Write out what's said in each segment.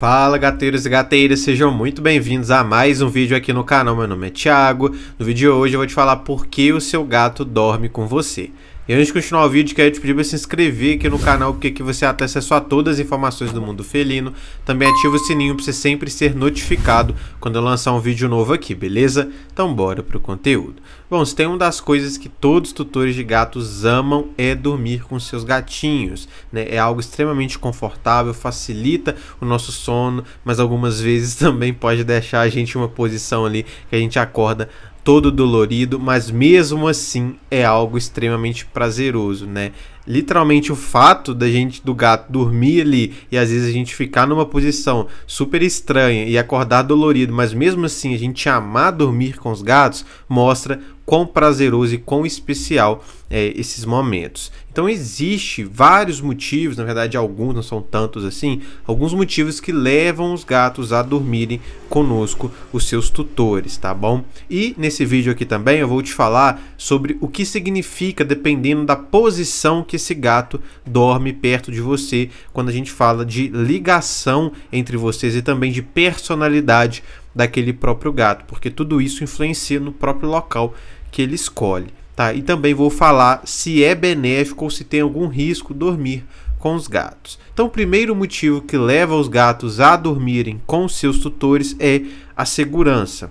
Fala gateiros e gateiras, sejam muito bem-vindos a mais um vídeo aqui no canal, meu nome é Thiago. No vídeo de hoje eu vou te falar por que o seu gato dorme com você. E antes de continuar o vídeo, quero te pedir para se inscrever aqui no canal, porque aqui você até acesso a todas as informações do mundo felino. Também ativa o sininho para você sempre ser notificado quando eu lançar um vídeo novo aqui, beleza? Então bora pro conteúdo. Bom, se tem uma das coisas que todos os tutores de gatos amam é dormir com seus gatinhos. Né? É algo extremamente confortável, facilita o nosso sono, mas algumas vezes também pode deixar a gente em uma posição ali que a gente acorda todo dolorido, mas mesmo assim é algo extremamente prazeroso, né? literalmente o fato da gente do gato dormir ali e às vezes a gente ficar numa posição super estranha e acordar dolorido, mas mesmo assim a gente amar dormir com os gatos, mostra quão prazeroso e quão especial é, esses momentos. Então existe vários motivos, na verdade alguns, não são tantos assim, alguns motivos que levam os gatos a dormirem conosco, os seus tutores, tá bom? E nesse vídeo aqui também eu vou te falar sobre o que significa dependendo da posição que esse gato dorme perto de você quando a gente fala de ligação entre vocês e também de personalidade daquele próprio gato, porque tudo isso influencia no próprio local que ele escolhe. Tá? E também vou falar se é benéfico ou se tem algum risco dormir com os gatos. Então, o primeiro motivo que leva os gatos a dormirem com seus tutores é a segurança.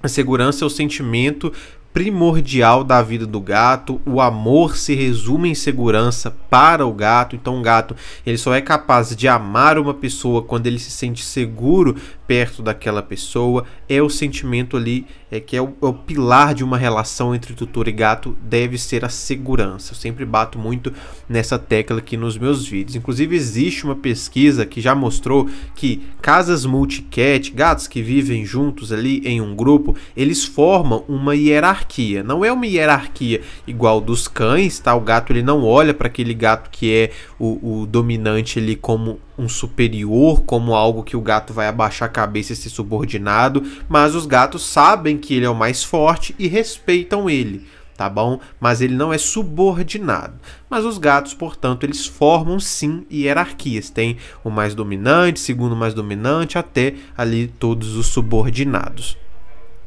A segurança é o sentimento primordial da vida do gato. O amor se resume em segurança para o gato. Então, o gato ele só é capaz de amar uma pessoa quando ele se sente seguro perto daquela pessoa. É o sentimento ali é, que é o, é o, pilar de uma relação entre tutor e gato, deve ser a segurança. Eu sempre bato muito nessa tecla aqui nos meus vídeos. Inclusive, existe uma pesquisa que já mostrou que casas multicat, gatos que vivem juntos ali em um grupo, eles formam uma hierarquia. Não é uma hierarquia igual dos cães, tá? O gato ele não olha para aquele gato que é o, o dominante ali como um superior, como algo que o gato vai abaixar a cabeça e ser subordinado, mas os gatos sabem que ele é o mais forte e respeitam ele, tá bom? Mas ele não é subordinado. Mas os gatos, portanto, eles formam sim hierarquias, tem o mais dominante, segundo mais dominante, até ali todos os subordinados.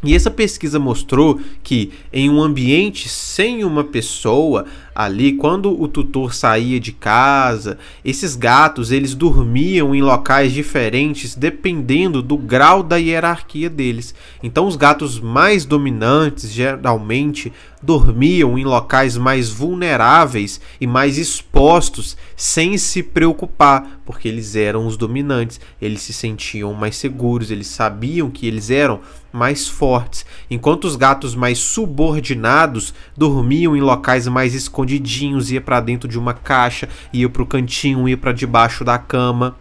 E essa pesquisa mostrou que em um ambiente sem uma pessoa ali, quando o tutor saía de casa, esses gatos eles dormiam em locais diferentes dependendo do grau da hierarquia deles. Então os gatos mais dominantes geralmente dormiam em locais mais vulneráveis e mais expostos, sem se preocupar porque eles eram os dominantes, eles se sentiam mais seguros, eles sabiam que eles eram mais fortes, enquanto os gatos mais subordinados dormiam em locais mais escondidinhos, ia para dentro de uma caixa, ia para o cantinho, ia para debaixo da cama.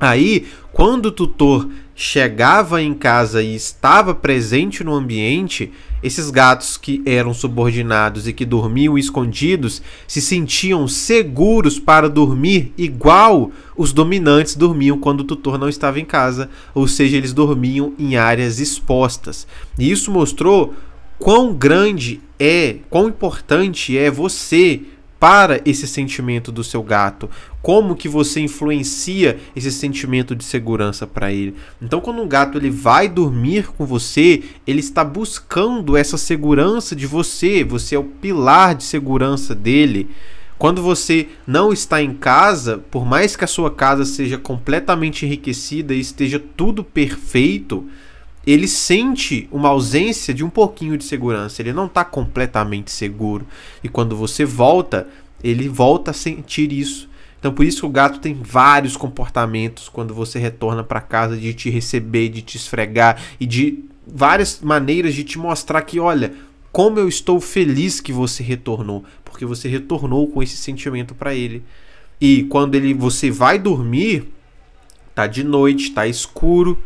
Aí, quando o tutor chegava em casa e estava presente no ambiente, esses gatos que eram subordinados e que dormiam escondidos se sentiam seguros para dormir igual os dominantes dormiam quando o tutor não estava em casa, ou seja, eles dormiam em áreas expostas. E isso mostrou quão grande é, quão importante é você para esse sentimento do seu gato? Como que você influencia esse sentimento de segurança para ele? Então, quando um gato ele vai dormir com você, ele está buscando essa segurança de você. Você é o pilar de segurança dele. Quando você não está em casa, por mais que a sua casa seja completamente enriquecida e esteja tudo perfeito, ele sente uma ausência de um pouquinho de segurança. Ele não está completamente seguro. E quando você volta, ele volta a sentir isso. Então por isso que o gato tem vários comportamentos quando você retorna para casa de te receber, de te esfregar e de várias maneiras de te mostrar que olha, como eu estou feliz que você retornou, porque você retornou com esse sentimento para ele. E quando ele você vai dormir, tá de noite, tá escuro,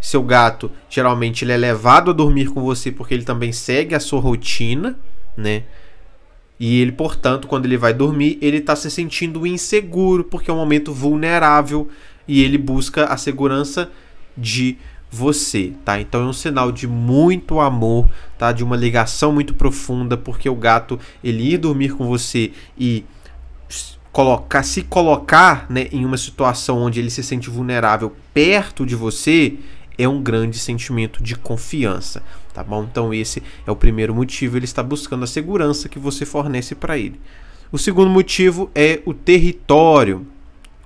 seu gato, geralmente, ele é levado a dormir com você porque ele também segue a sua rotina, né? E ele, portanto, quando ele vai dormir, ele está se sentindo inseguro porque é um momento vulnerável e ele busca a segurança de você, tá? Então é um sinal de muito amor, tá? De uma ligação muito profunda, porque o gato ele ir dormir com você e colocar, se colocar, né, em uma situação onde ele se sente vulnerável perto de você, é um grande sentimento de confiança, tá bom? Então esse é o primeiro motivo, ele está buscando a segurança que você fornece para ele. O segundo motivo é o território.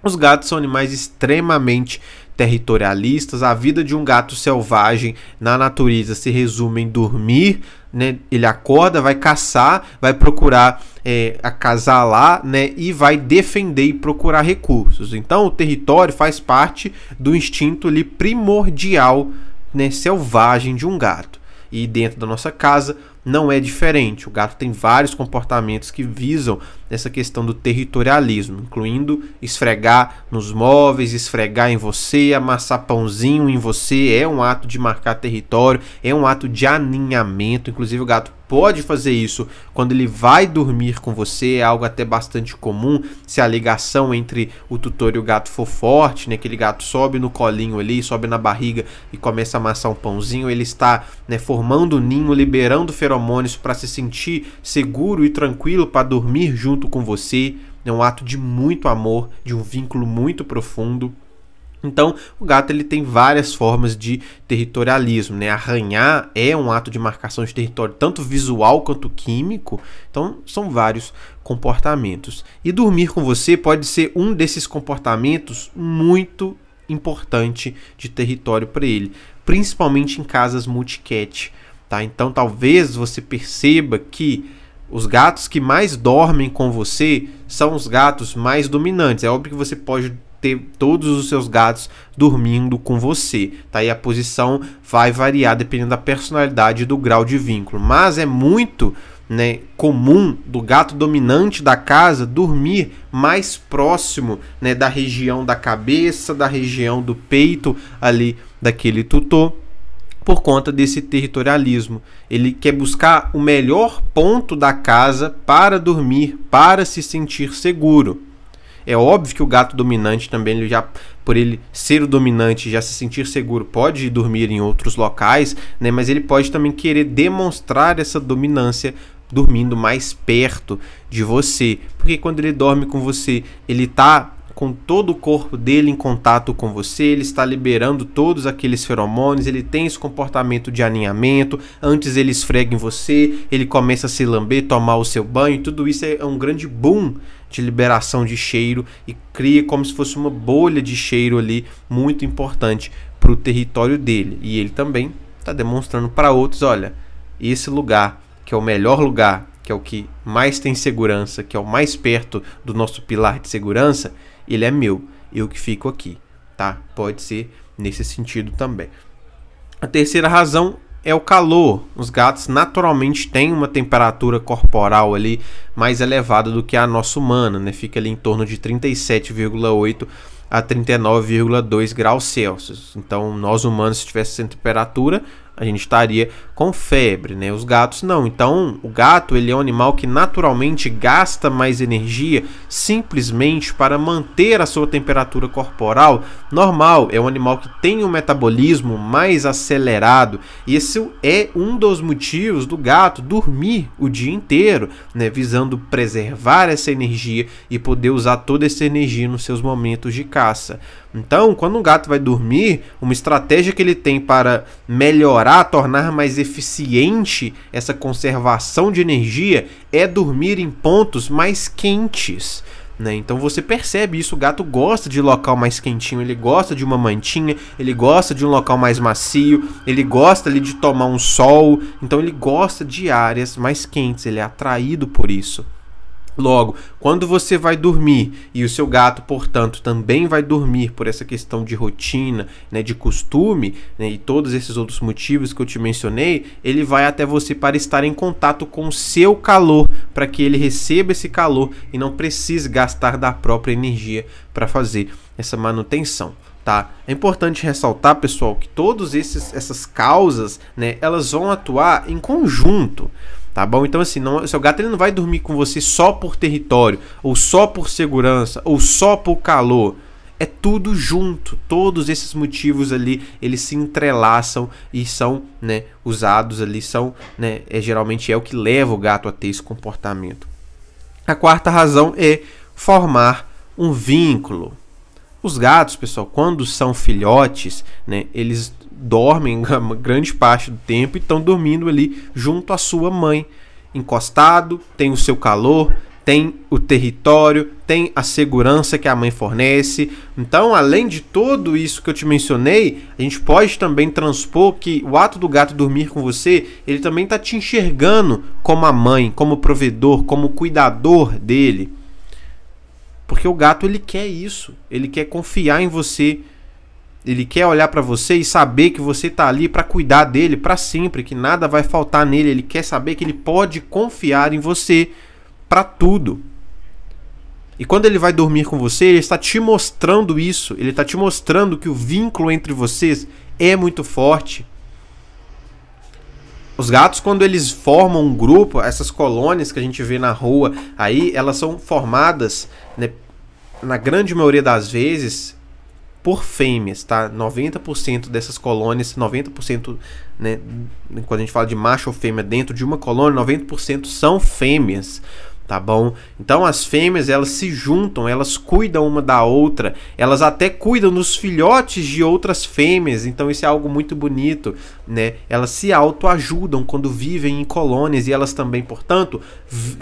Os gatos são animais extremamente territorialistas. A vida de um gato selvagem na natureza se resume em dormir, né? Ele acorda, vai caçar, vai procurar é, acasalar, né? E vai defender e procurar recursos. Então, o território faz parte do instinto ali, primordial, né? Selvagem de um gato. E dentro da nossa casa não é diferente. O gato tem vários comportamentos que visam nessa questão do territorialismo, incluindo esfregar nos móveis, esfregar em você, amassar pãozinho em você, é um ato de marcar território, é um ato de aninhamento, inclusive o gato pode fazer isso quando ele vai dormir com você, é algo até bastante comum, se a ligação entre o tutor e o gato for forte, né, aquele gato sobe no colinho ali, sobe na barriga e começa a amassar um pãozinho, ele está né, formando o um ninho, liberando feromônios para se sentir seguro e tranquilo para dormir junto com você, é um ato de muito amor, de um vínculo muito profundo. Então, o gato ele tem várias formas de territorialismo, né? Arranhar é um ato de marcação de território, tanto visual quanto químico. Então, são vários comportamentos. E dormir com você pode ser um desses comportamentos muito importante de território para ele, principalmente em casas multicat, tá? Então, talvez você perceba que os gatos que mais dormem com você são os gatos mais dominantes. É óbvio que você pode ter todos os seus gatos dormindo com você, tá? E a posição vai variar dependendo da personalidade e do grau de vínculo, mas é muito né, comum do gato dominante da casa dormir mais próximo né, da região da cabeça, da região do peito ali daquele tutor por conta desse territorialismo. Ele quer buscar o melhor ponto da casa para dormir, para se sentir seguro. É óbvio que o gato dominante também, ele já, por ele ser o dominante, já se sentir seguro, pode dormir em outros locais, né? mas ele pode também querer demonstrar essa dominância dormindo mais perto de você. Porque quando ele dorme com você, ele está com todo o corpo dele em contato com você, ele está liberando todos aqueles feromônios, ele tem esse comportamento de aninhamento, antes ele esfrega em você, ele começa a se lamber, tomar o seu banho, tudo isso é um grande boom de liberação de cheiro e cria como se fosse uma bolha de cheiro ali muito importante para o território dele. E ele também está demonstrando para outros, olha, esse lugar que é o melhor lugar, que é o que mais tem segurança, que é o mais perto do nosso pilar de segurança, ele é meu, eu que fico aqui, tá? Pode ser nesse sentido também. A terceira razão é o calor. Os gatos naturalmente têm uma temperatura corporal ali mais elevada do que a nossa humana, né? Fica ali em torno de 37,8 a 39,2 graus Celsius. Então, nós humanos, se tivesse essa temperatura, a gente estaria com febre, né? Os gatos não. Então, o gato ele é um animal que naturalmente gasta mais energia simplesmente para manter a sua temperatura corporal normal. É um animal que tem um metabolismo mais acelerado. E esse é um dos motivos do gato dormir o dia inteiro, né? Visando preservar essa energia e poder usar toda essa energia nos seus momentos de caça. Então, quando um gato vai dormir, uma estratégia que ele tem para melhorar, tornar mais eficiente essa conservação de energia é dormir em pontos mais quentes. Né? Então você percebe isso, o gato gosta de local mais quentinho, ele gosta de uma mantinha, ele gosta de um local mais macio, ele gosta ali de tomar um sol, então ele gosta de áreas mais quentes, ele é atraído por isso. Logo, quando você vai dormir e o seu gato, portanto, também vai dormir por essa questão de rotina, né, de costume né, e todos esses outros motivos que eu te mencionei, ele vai até você para estar em contato com o seu calor, para que ele receba esse calor e não precise gastar da própria energia para fazer essa manutenção. Tá? É importante ressaltar, pessoal, que todas essas causas né, elas vão atuar em conjunto. Tá bom? Então, assim, não, seu gato ele não vai dormir com você só por território, ou só por segurança, ou só por calor. É tudo junto. Todos esses motivos ali, eles se entrelaçam e são né, usados ali, são, né, é, geralmente é o que leva o gato a ter esse comportamento. A quarta razão é formar um vínculo. Os gatos, pessoal, quando são filhotes, né, eles dormem grande parte do tempo e estão dormindo ali junto à sua mãe, encostado, tem o seu calor, tem o território, tem a segurança que a mãe fornece. Então, além de tudo isso que eu te mencionei, a gente pode também transpor que o ato do gato dormir com você, ele também está te enxergando como a mãe, como provedor, como cuidador dele. Porque o gato ele quer isso, ele quer confiar em você, ele quer olhar para você e saber que você tá ali para cuidar dele para sempre, que nada vai faltar nele. Ele quer saber que ele pode confiar em você para tudo. E quando ele vai dormir com você, ele está te mostrando isso. Ele está te mostrando que o vínculo entre vocês é muito forte. Os gatos, quando eles formam um grupo, essas colônias que a gente vê na rua, aí elas são formadas, né, na grande maioria das vezes, por fêmeas, tá? 90% dessas colônias, 90%, né, quando a gente fala de macho ou fêmea dentro de uma colônia, 90% são fêmeas, tá bom? Então as fêmeas, elas se juntam, elas cuidam uma da outra, elas até cuidam dos filhotes de outras fêmeas, então isso é algo muito bonito, né? Elas se autoajudam quando vivem em colônias e elas também, portanto,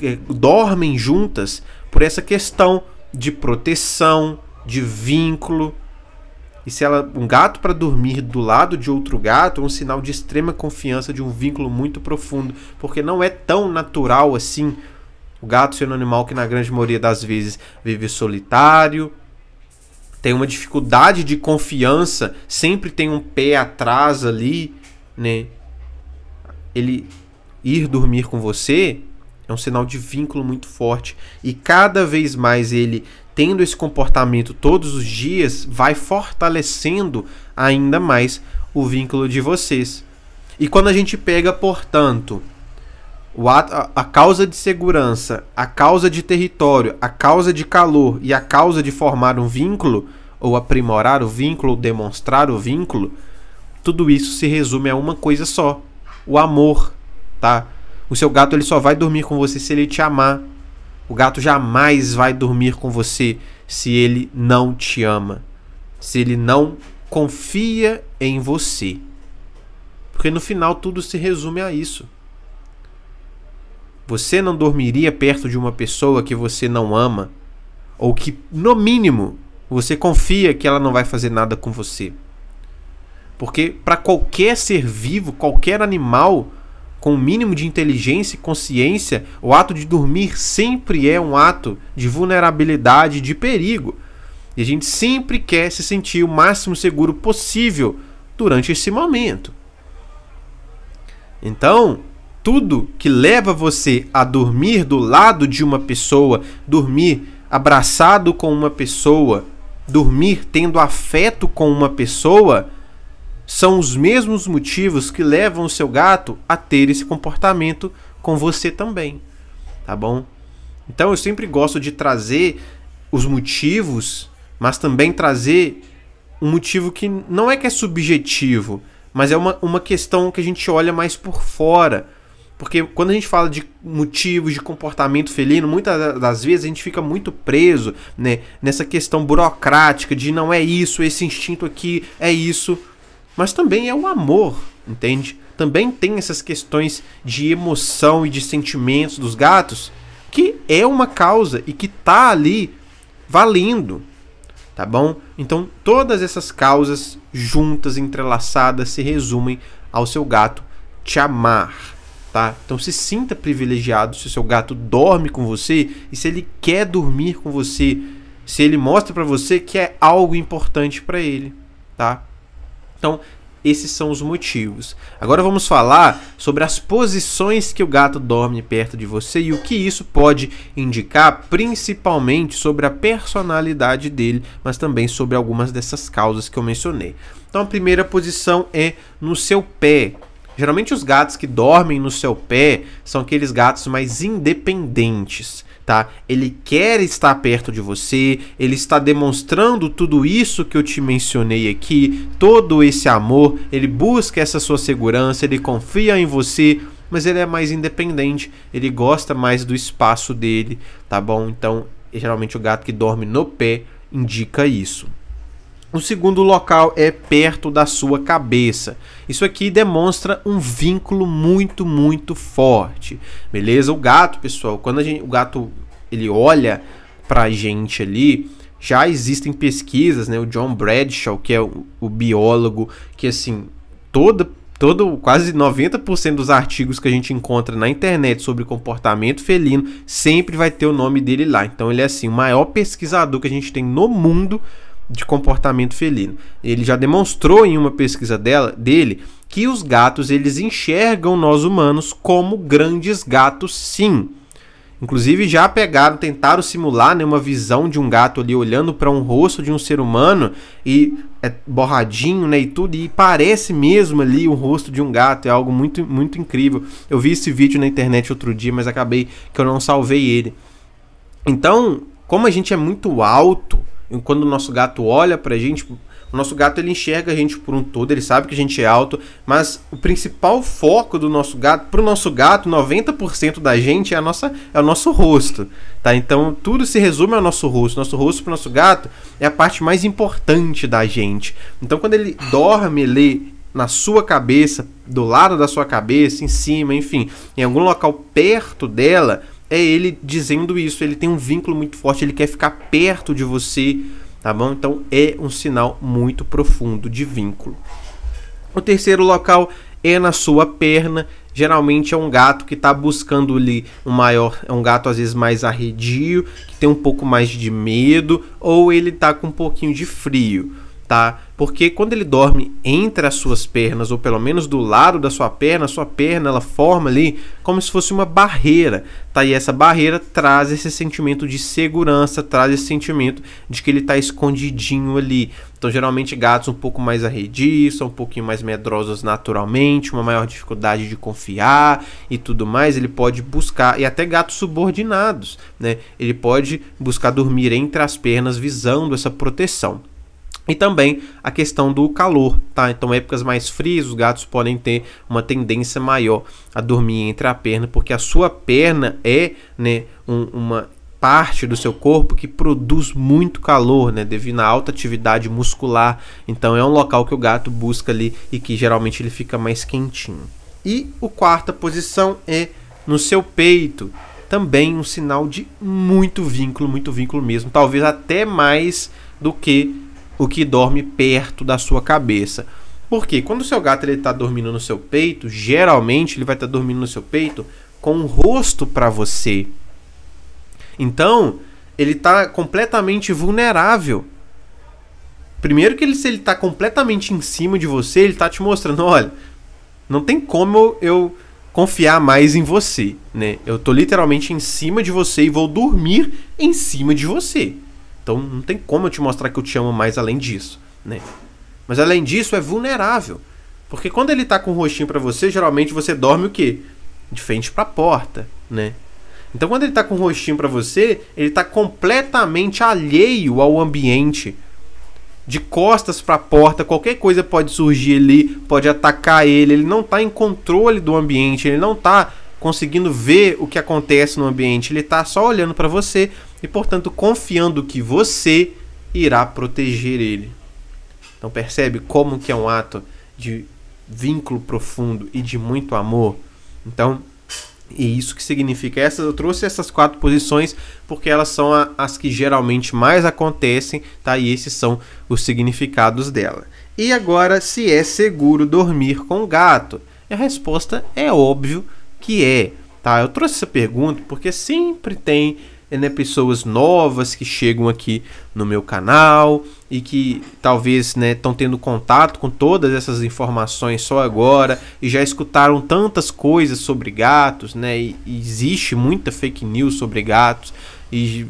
eh, dormem juntas por essa questão de proteção, de vínculo, e se ela um gato para dormir do lado de outro gato é um sinal de extrema confiança, de um vínculo muito profundo, porque não é tão natural assim o gato sendo um animal que na grande maioria das vezes vive solitário, tem uma dificuldade de confiança, sempre tem um pé atrás ali, né? Ele ir dormir com você é um sinal de vínculo muito forte e cada vez mais ele tendo esse comportamento todos os dias, vai fortalecendo ainda mais o vínculo de vocês. E quando a gente pega, portanto, ato, a causa de segurança, a causa de território, a causa de calor e a causa de formar um vínculo, ou aprimorar o vínculo, ou demonstrar o vínculo, tudo isso se resume a uma coisa só: o amor, tá? O seu gato ele só vai dormir com você se ele te amar. O gato jamais vai dormir com você se ele não te ama, se ele não confia em você. Porque no final tudo se resume a isso. Você não dormiria perto de uma pessoa que você não ama, ou que, no mínimo, você confia que ela não vai fazer nada com você. Porque para qualquer ser vivo, qualquer animal, com o mínimo de inteligência e consciência, o ato de dormir sempre é um ato de vulnerabilidade, de perigo. E a gente sempre quer se sentir o máximo seguro possível durante esse momento. Então, tudo que leva você a dormir do lado de uma pessoa, dormir abraçado com uma pessoa, dormir tendo afeto com uma pessoa, são os mesmos motivos que levam o seu gato a ter esse comportamento com você também, tá bom? Então eu sempre gosto de trazer os motivos, mas também trazer um motivo que não é que é subjetivo, mas é uma, uma questão que a gente olha mais por fora. Porque quando a gente fala de motivos de comportamento felino, muitas das vezes a gente fica muito preso né, nessa questão burocrática de não é isso, esse instinto aqui é isso mas também é o amor, entende? Também tem essas questões de emoção e de sentimentos dos gatos, que é uma causa e que tá ali valendo, tá bom? Então todas essas causas juntas, entrelaçadas, se resumem ao seu gato te amar, tá? Então se sinta privilegiado se o seu gato dorme com você e se ele quer dormir com você, se ele mostra para você que é algo importante para ele, tá? Então, esses são os motivos. Agora vamos falar sobre as posições que o gato dorme perto de você e o que isso pode indicar, principalmente sobre a personalidade dele, mas também sobre algumas dessas causas que eu mencionei. Então a primeira posição é no seu pé. Geralmente os gatos que dormem no seu pé são aqueles gatos mais independentes tá? Ele quer estar perto de você, ele está demonstrando tudo isso que eu te mencionei aqui, todo esse amor, ele busca essa sua segurança, ele confia em você, mas ele é mais independente, ele gosta mais do espaço dele, tá bom? Então, geralmente o gato que dorme no pé indica isso. O segundo local é perto da sua cabeça. Isso aqui demonstra um vínculo muito, muito forte. Beleza? O gato, pessoal, quando gente, o gato ele olha pra gente ali, já existem pesquisas, né? O John Bradshaw, que é o, o biólogo, que assim, toda todo quase 90% dos artigos que a gente encontra na internet sobre comportamento felino sempre vai ter o nome dele lá. Então ele é assim, o maior pesquisador que a gente tem no mundo de comportamento felino. Ele já demonstrou em uma pesquisa dela, dele que os gatos eles enxergam nós humanos como grandes gatos, sim. Inclusive já pegaram, tentaram simular né, uma visão de um gato ali olhando para um rosto de um ser humano e é borradinho, né, e tudo e parece mesmo ali o rosto de um gato, é algo muito muito incrível. Eu vi esse vídeo na internet outro dia, mas acabei que eu não salvei ele. Então, como a gente é muito alto, quando o nosso gato olha pra gente, o nosso gato ele enxerga a gente por um todo, ele sabe que a gente é alto, mas o principal foco do nosso gato, pro nosso gato, 90% da gente é a nossa é o nosso rosto, tá? Então tudo se resume ao nosso rosto. Nosso rosto pro nosso gato é a parte mais importante da gente. Então quando ele dorme, lê na sua cabeça, do lado da sua cabeça, em cima, enfim, em algum local perto dela, é ele dizendo isso. Ele tem um vínculo muito forte, ele quer ficar perto de você, tá bom? Então é um sinal muito profundo de vínculo. O terceiro local é na sua perna. Geralmente é um gato que está buscando ali um maior, é um gato às vezes mais arredio, que tem um pouco mais de medo, ou ele está com um pouquinho de frio, tá? porque quando ele dorme entre as suas pernas, ou pelo menos do lado da sua perna, a sua perna ela forma ali como se fosse uma barreira, tá? E essa barreira traz esse sentimento de segurança, traz esse sentimento de que ele está escondidinho ali. Então, geralmente, gatos um pouco mais arredios, são um pouquinho mais medrosos naturalmente, uma maior dificuldade de confiar e tudo mais. Ele pode buscar, e até gatos subordinados, né? Ele pode buscar dormir entre as pernas visando essa proteção. E também a questão do calor, tá? Então, épocas mais frias, os gatos podem ter uma tendência maior a dormir entre a perna, porque a sua perna é né, um, uma parte do seu corpo que produz muito calor, né, devido à alta atividade muscular. Então é um local que o gato busca ali e que geralmente ele fica mais quentinho. E o quarta posição é no seu peito, também um sinal de muito vínculo, muito vínculo mesmo, talvez até mais do que o que dorme perto da sua cabeça. Porque quando o seu gato ele está dormindo no seu peito, geralmente ele vai estar tá dormindo no seu peito com o rosto para você. Então, ele está completamente vulnerável. Primeiro que ele, se ele está completamente em cima de você, ele está te mostrando, olha, não tem como eu, eu confiar mais em você, né? Eu tô literalmente em cima de você e vou dormir em cima de você. Então não tem como eu te mostrar que eu te amo mais além disso, né? Mas além disso é vulnerável, porque quando ele tá com o rostinho para você, geralmente você dorme o quê? De frente para a porta, né? Então quando ele tá com o rostinho para você, ele tá completamente alheio ao ambiente. De costas para a porta, qualquer coisa pode surgir ali, pode atacar ele, ele não tá em controle do ambiente, ele não tá conseguindo ver o que acontece no ambiente, ele está só olhando para você e, portanto, confiando que você irá proteger ele. Então percebe como que é um ato de vínculo profundo e de muito amor. Então, e isso que significa. Essas, eu trouxe essas quatro posições porque elas são a, as que geralmente mais acontecem, tá? E esses são os significados dela. E agora, se é seguro dormir com gato? E a resposta é óbvio que é, tá? Eu trouxe essa pergunta porque sempre tem né, pessoas novas que chegam aqui no meu canal e que talvez estão né, tendo contato com todas essas informações só agora e já escutaram tantas coisas sobre gatos, né? E, existe muita fake news sobre gatos e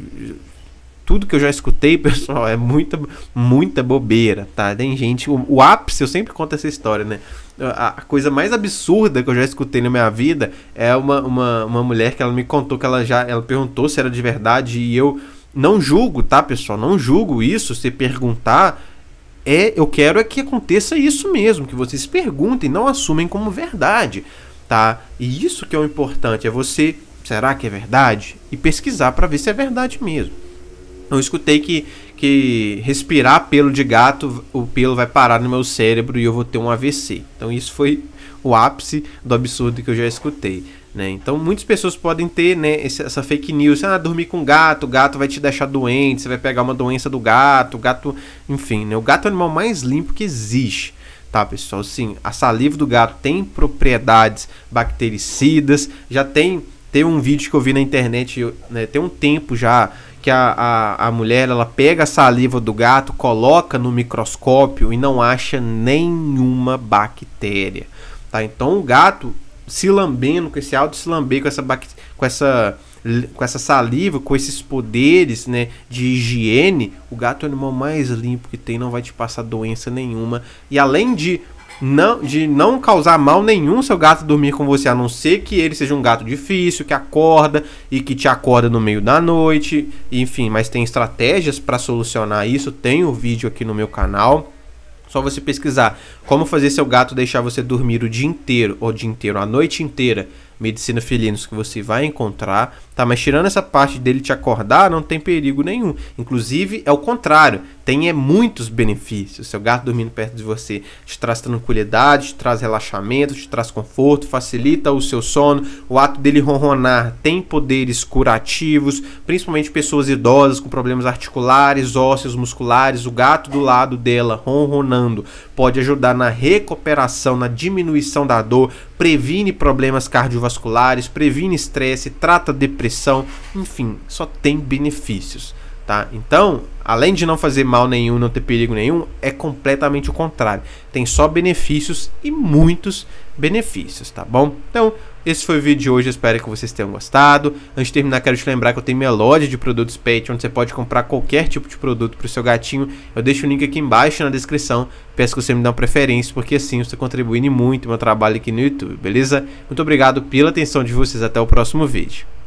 tudo que eu já escutei, pessoal, é muita, muita bobeira, tá? Tem gente, o, o ápice, eu sempre conto essa história, né? a coisa mais absurda que eu já escutei na minha vida é uma, uma, uma mulher que ela me contou que ela já ela perguntou se era de verdade e eu não julgo, tá, pessoal? Não julgo isso. Se perguntar, é eu quero é que aconteça isso mesmo, que vocês perguntem, não assumem como verdade, tá? E isso que é o importante é você, será que é verdade? E pesquisar para ver se é verdade mesmo. Eu escutei que que respirar pelo de gato, o pelo vai parar no meu cérebro e eu vou ter um AVC. Então isso foi o ápice do absurdo que eu já escutei. Né? Então muitas pessoas podem ter né, essa fake news, ah, dormir com gato, o gato vai te deixar doente, você vai pegar uma doença do gato, o gato, enfim, né? o gato é o animal mais limpo que existe. Tá, pessoal? Sim, a saliva do gato tem propriedades bactericidas, já tem, tem um vídeo que eu vi na internet, né, tem um tempo já, que a, a, a mulher ela pega a saliva do gato, coloca no microscópio e não acha nenhuma bactéria. Tá? Então o gato se lambendo, com esse alto se lamber com essa, com essa com essa saliva, com esses poderes né, de higiene, o gato é o animal mais limpo que tem, não vai te passar doença nenhuma. E além de não, de não causar mal nenhum seu gato dormir com você, a não ser que ele seja um gato difícil, que acorda e que te acorda no meio da noite, enfim, mas tem estratégias para solucionar isso, tem o um vídeo aqui no meu canal. Só você pesquisar como fazer seu gato deixar você dormir o dia inteiro, ou o dia inteiro, a noite inteira, medicina felinos que você vai encontrar, tá? Mas tirando essa parte dele te acordar, não tem perigo nenhum. Inclusive, é o contrário, tem é, muitos benefícios. Seu gato dormindo perto de você te traz tranquilidade, te traz relaxamento, te traz conforto, facilita o seu sono. O ato dele ronronar tem poderes curativos, principalmente pessoas idosas com problemas articulares, ósseos, musculares. O gato do lado dela ronronando pode ajudar na recuperação, na diminuição da dor, previne problemas cardiovasculares, previne estresse, trata depressão, enfim, só tem benefícios, tá? Então, além de não fazer mal nenhum, não ter perigo nenhum, é completamente o contrário. Tem só benefícios e muitos benefícios, tá bom? Então, esse foi o vídeo de hoje, espero que vocês tenham gostado. Antes de terminar, quero te lembrar que eu tenho minha loja de produtos Pet onde você pode comprar qualquer tipo de produto para o seu gatinho. Eu deixo o link aqui embaixo na descrição. Peço que você me dê uma preferência, porque assim você contribui muito no meu trabalho aqui no YouTube, beleza? Muito obrigado pela atenção de vocês, até o próximo vídeo.